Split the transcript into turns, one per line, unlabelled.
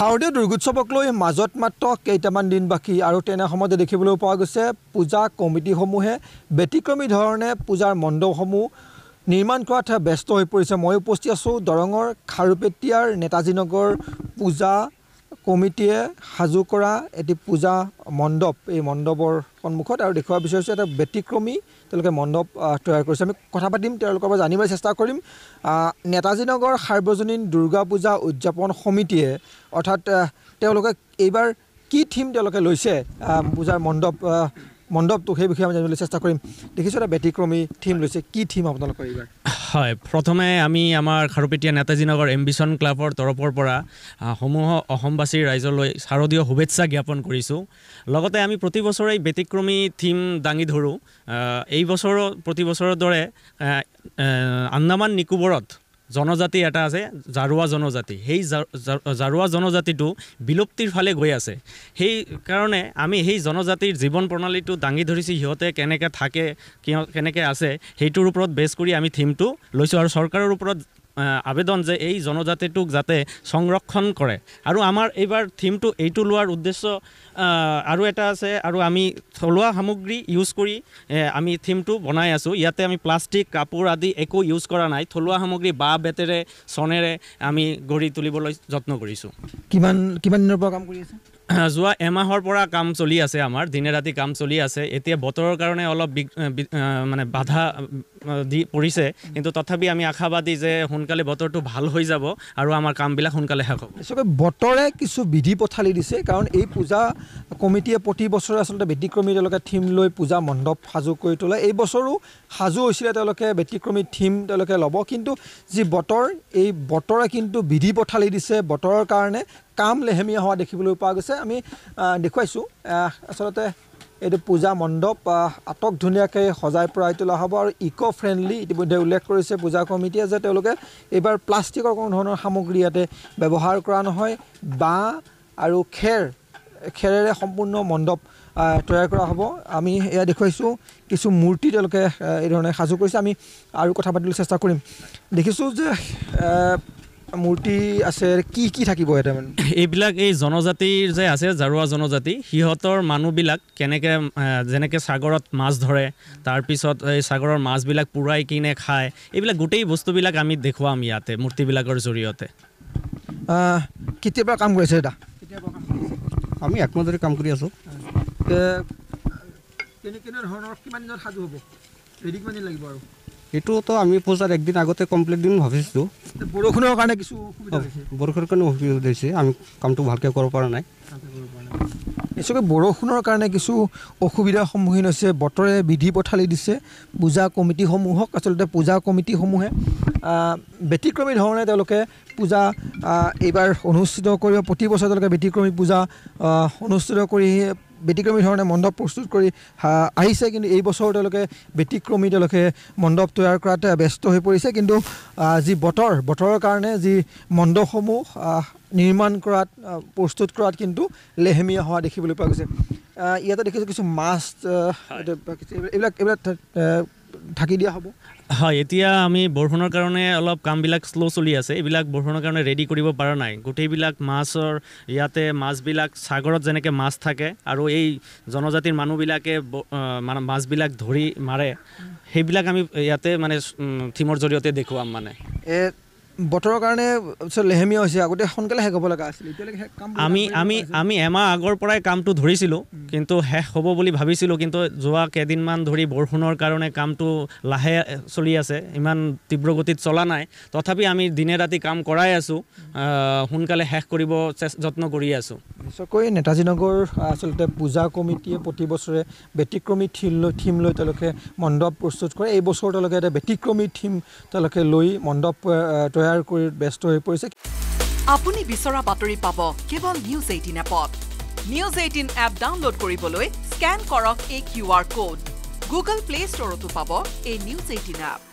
শাৰদীয় দুৰ্গোৎসৱক লৈ মাজত মাত্ৰ কেইটামান দিন বাকী আৰু তেনে সময়তে দেখিবলৈ পোৱা গৈছে পূজা কমিটিসমূহে ব্যতিক্ৰমী ধৰণে পূজাৰ মণ্ডপসমূহ নিৰ্মাণ কৰাত ব্যস্ত হৈ পৰিছে মই উপস্থিত আছোঁ দৰঙৰ খাৰুপেটীয়াৰ নেতাজীনগৰ পূজা কমিটিয়ে সাজু কৰা এটি পূজা মণ্ডপ এই মণ্ডপৰ সন্মুখত আৰু দেখুৱাব বিচাৰিছোঁ এটা ব্যতিক্ৰমী তেওঁলোকে মণ্ডপ তৈয়াৰ কৰিছে আমি কথা পাতিম তেওঁলোকৰ পৰা জানিবলৈ চেষ্টা কৰিম নেতাজীনগৰ সাৰ্বজনীন দুৰ্গা পূজা উদযাপন সমিতিয়ে অৰ্থাৎ তেওঁলোকে এইবাৰ কি থিম তেওঁলোকে লৈছে পূজাৰ মণ্ডপ মণ্ডপটো সেই বিষয়ে আমি জানিবলৈ চেষ্টা কৰিম দেখিছোঁ এটা ব্যতিক্ৰমী থিম লৈছে কি থিম আপোনালোকৰ এইবাৰ
হয় প্ৰথমে আমি আমাৰ খাৰুপেটীয়া নেতাজী নগৰ এম্বিশ্যন ক্লাবৰ তৰফৰ পৰা সমূহ অসমবাসীৰ ৰাইজলৈ শাৰদীয় শুভেচ্ছা জ্ঞাপন কৰিছোঁ লগতে আমি প্ৰতি বছৰেই ব্যতিক্ৰমী থিম দাঙি ধৰোঁ এই বছৰৰ প্ৰতি বছৰৰ দৰে আন্দামান নিকোবৰত জনজাতি এটা আছে জাৰুৱা জনজাতি সেই জাৰুৱা জনজাতিটো বিলুপ্তিৰ ফালে গৈ আছে সেইকাৰণে আমি সেই জনজাতিৰ জীৱন প্ৰণালীটো দাঙি ধৰিছে সিহঁতে কেনেকৈ থাকে কিয় কেনেকৈ আছে সেইটোৰ ওপৰত বেছ কৰি আমি থিমটো লৈছোঁ আৰু চৰকাৰৰ ওপৰত আবেদন যে এই জনজাতিটোক যাতে সংৰক্ষণ কৰে আৰু আমাৰ এইবাৰ থিমটো এইটো লোৱাৰ উদ্দেশ্য আৰু এটা আছে আৰু আমি থলুৱা সামগ্ৰী ইউজ কৰি আমি থিমটো বনাই আছোঁ ইয়াতে আমি প্লাষ্টিক কাপোৰ আদি একো ইউজ কৰা নাই থলুৱা সামগ্ৰী বাঁহ বেতেৰে চনেৰে আমি গঢ়ি তুলিবলৈ যত্ন কৰিছোঁ
কিমান কিমান দিনৰ পৰা কাম কৰি আছে
যোৱা এমাহৰ পৰা কাম চলি আছে আমাৰ দিনে ৰাতি কাম চলি আছে এতিয়া বতৰৰ কাৰণে অলপ মানে বাধা দি পৰিছে কিন্তু তথাপি আমি আশাবাদী যে সোনকালে বতৰটো ভাল হৈ যাব আৰু আমাৰ কামবিলাক সোনকালে শেষ হ'ব
চবে বতৰে কিছু বিধি পথালি দিছে কাৰণ এই পূজা কমিটিয়ে প্ৰতি বছৰে আচলতে ব্যতিক্ৰমী তেওঁলোকে থিম লৈ পূজা মণ্ডপ সাজু কৰি তোলে এই বছৰো সাজু হৈছিলে তেওঁলোকে ব্যতিক্ৰমী থিম তেওঁলোকে ল'ব কিন্তু যি বতৰ এই বতৰে কিন্তু বিধি পথালি দিছে বতৰৰ কাৰণে কাম লেহেমীয়া হোৱা দেখিবলৈ পোৱা গৈছে আমি দেখুৱাইছোঁ আচলতে এইটো পূজা মণ্ডপ আটক ধুনীয়াকৈ সজাই পৰাই তোলা হ'ব আৰু ইক' ফ্ৰেণ্ডলি ইতিমধ্যে উল্লেখ কৰিছে পূজা কমিটিয়ে যে তেওঁলোকে এইবাৰ প্লাষ্টিকৰ কোনো ধৰণৰ সামগ্ৰী ইয়াতে ব্যৱহাৰ কৰা নহয় বাঁহ আৰু খেৰ খেৰেৰে সম্পূৰ্ণ মণ্ডপ তৈয়াৰ কৰা হ'ব আমি এয়া দেখুৱাইছোঁ কিছু মূৰ্তি তেওঁলোকে এইধৰণে সাজু কৰিছে আমি আৰু কথা পাতিবলৈ চেষ্টা কৰিম দেখিছোঁ যে মূৰ্তি আছে কি কি থাকিব তাৰমানে
এইবিলাক এই জনজাতিৰ যে আছে জাৰুৱা জনজাতি সিহঁতৰ মানুহবিলাক কেনেকৈ যেনেকৈ সাগৰত মাছ ধৰে তাৰপিছত এই সাগৰৰ মাছবিলাক পূৰাই কিনে খায় এইবিলাক গোটেই বস্তুবিলাক আমি দেখুৱাম ইয়াতে মূৰ্তিবিলাকৰ জৰিয়তে
কেতিয়াবা কাম কৰিছে দাদা আমি একমাত্ৰ কাম কৰি আছোঁ কেনেকৈ ধৰণৰ কিমান দিনত সাজু হ'ব কেইদিনমানেই লাগিব আৰু সেইটোতো আমি পূজাৰ একদিন আগতে কমপ্লিট দিম ভাবিছোঁ বৰষুণৰ কাৰণে কিছু বৰষুণৰ কাৰণে অসুবিধা হৈছে আমি কামটো ভালকৈ কৰিব পৰা নাই নিশ্চয়কৈ বৰষুণৰ কাৰণে কিছু অসুবিধাৰ সন্মুখীন হৈছে বতৰে বিধি পথালি দিছে পূজা কমিটিসমূহক আচলতে পূজা কমিটিসমূহে ব্যতিক্ৰমী ধৰণে তেওঁলোকে পূজা এইবাৰ অনুষ্ঠিত কৰিব প্ৰতি বছৰে তেওঁলোকে ব্যতিক্ৰমী পূজা অনুষ্ঠিত কৰি ব্যতিক্ৰমী ধৰণে মণ্ডপ প্ৰস্তুত কৰি আহিছে কিন্তু এই বছৰ তেওঁলোকে ব্যতিক্ৰমী তেওঁলোকে মণ্ডপ তৈয়াৰ কৰাত ব্যস্ত হৈ পৰিছে কিন্তু যি বতৰ বতৰৰ কাৰণে যি মণ্ডপসমূহ নিৰ্মাণ কৰাত প্ৰস্তুত কৰাত কিন্তু লেহেমীয়া হোৱা দেখিবলৈ পোৱা গৈছে ইয়াতে দেখিছোঁ কিছু মাছ এইবিলাক এইবিলাক থাকি দিয়া হ'ব
হয় এতিয়া আমি বৰষুণৰ কাৰণে অলপ কামবিলাক শ্ল' চলি আছে এইবিলাক বৰষুণৰ কাৰণে ৰেডি কৰিব পৰা নাই গোটেইবিলাক মাছৰ ইয়াতে মাছবিলাক সাগৰত যেনেকৈ মাছ থাকে আৰু এই জনজাতিৰ মানুহবিলাকে মানে মাছবিলাক ধৰি মাৰে সেইবিলাক আমি ইয়াতে মানে থিমৰ জৰিয়তে দেখুৱাম মানে
বতৰৰ কাৰণে লেহেমীয়া হৈছে আগতে সোনকালে শেষ হ'ব লগা আছিল
আমি আমি আমি এমাহ আগৰ পৰাই কামটো ধৰিছিলোঁ কিন্তু শেষ হ'ব বুলি ভাবিছিলোঁ কিন্তু যোৱা কেইদিনমান ধৰি বৰষুণৰ কাৰণে কামটো লাহে চলি আছে ইমান তীব্ৰ গতিত চলা নাই তথাপি আমি দিনে ৰাতি কাম কৰাই আছোঁ সোনকালে শেষ কৰিব যত্ন কৰি আছোঁ
চকৈ নেতাজী নগৰ আচলতে পূজা কমিটিয়ে প্ৰতি বছৰে ব্যতিক্ৰমী থিম লৈ থিম লৈ তেওঁলোকে মণ্ডপ প্ৰস্তুত কৰে এইবছৰ তেওঁলোকে এটা ব্যতিক্ৰমী থিম তেওঁলোকে লৈ মণ্ডপ তৈয়াৰ কৰি ব্যস্ত হৈ পৰিছে আপুনি বিচৰা বাতৰি পাব কেৱল নিউজ এইটিন এপত নিউজ এইটিন এপ ডাউনলোড কৰিবলৈ স্কেন কৰক এই Q R code Google play ষ্টৰতো পাব এই নিউজ এইটিন এপ